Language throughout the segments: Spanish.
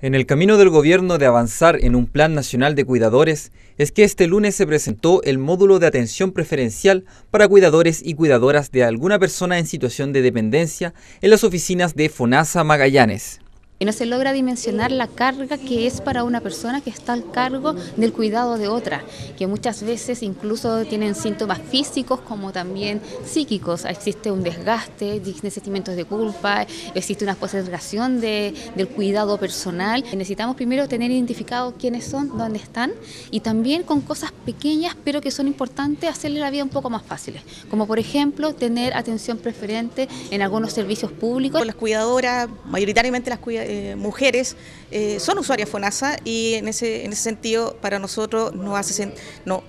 En el camino del gobierno de avanzar en un plan nacional de cuidadores es que este lunes se presentó el módulo de atención preferencial para cuidadores y cuidadoras de alguna persona en situación de dependencia en las oficinas de FONASA Magallanes. Y no se logra dimensionar la carga que es para una persona que está al cargo del cuidado de otra, que muchas veces incluso tienen síntomas físicos como también psíquicos. Existe un desgaste, existen sentimientos de culpa, existe una postergación del cuidado personal. Necesitamos primero tener identificado quiénes son, dónde están y también con cosas pequeñas pero que son importantes hacerle la vida un poco más fácil, como por ejemplo tener atención preferente en algunos servicios públicos. Las cuidadoras, mayoritariamente las cuidadoras, eh, mujeres eh, son usuarias FONASA y en ese, en ese sentido para nosotros nos hace no,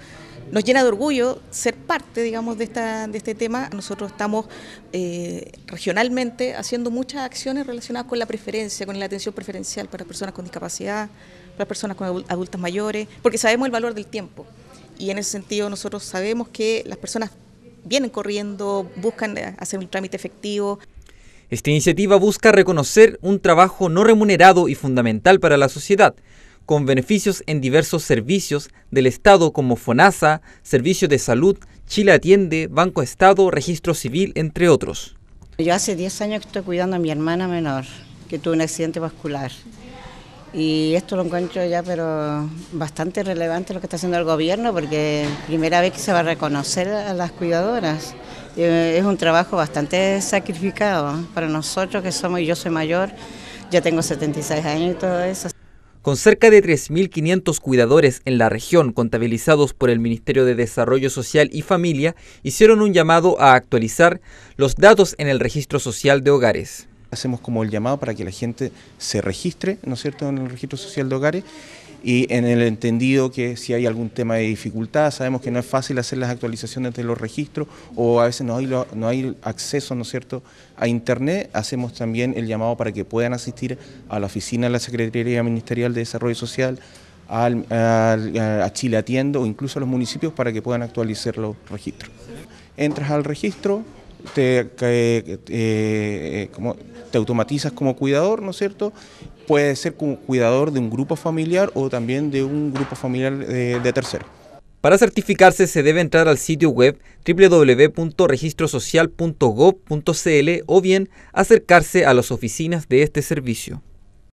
nos llena de orgullo ser parte, digamos, de, esta, de este tema. Nosotros estamos eh, regionalmente haciendo muchas acciones relacionadas con la preferencia, con la atención preferencial para personas con discapacidad, para personas con adultas mayores, porque sabemos el valor del tiempo. Y en ese sentido nosotros sabemos que las personas vienen corriendo, buscan hacer un trámite efectivo. Esta iniciativa busca reconocer un trabajo no remunerado y fundamental para la sociedad, con beneficios en diversos servicios del Estado como FONASA, Servicios de Salud, Chile Atiende, Banco Estado, Registro Civil, entre otros. Yo hace 10 años que estoy cuidando a mi hermana menor, que tuvo un accidente vascular. Y esto lo encuentro ya, pero bastante relevante lo que está haciendo el gobierno, porque primera vez que se va a reconocer a las cuidadoras. Eh, es un trabajo bastante sacrificado ¿eh? para nosotros que somos, yo soy mayor, ya tengo 76 años y todo eso. Con cerca de 3.500 cuidadores en la región contabilizados por el Ministerio de Desarrollo Social y Familia, hicieron un llamado a actualizar los datos en el registro social de hogares. Hacemos como el llamado para que la gente se registre, ¿no es cierto?, en el registro social de hogares y en el entendido que si hay algún tema de dificultad, sabemos que no es fácil hacer las actualizaciones de los registros o a veces no hay, no hay acceso ¿no es cierto? a Internet, hacemos también el llamado para que puedan asistir a la oficina de la Secretaría Ministerial de Desarrollo Social, a Chile Atiendo o incluso a los municipios para que puedan actualizar los registros. Entras al registro, eh, eh, te, automatizas como cuidador, ¿no es cierto? Puede ser cuidador de un grupo familiar o también de un grupo familiar eh, de, tercero. Para certificarse se debe entrar al sitio web www.registrosocial.gov.cl o bien acercarse a las oficinas de este servicio.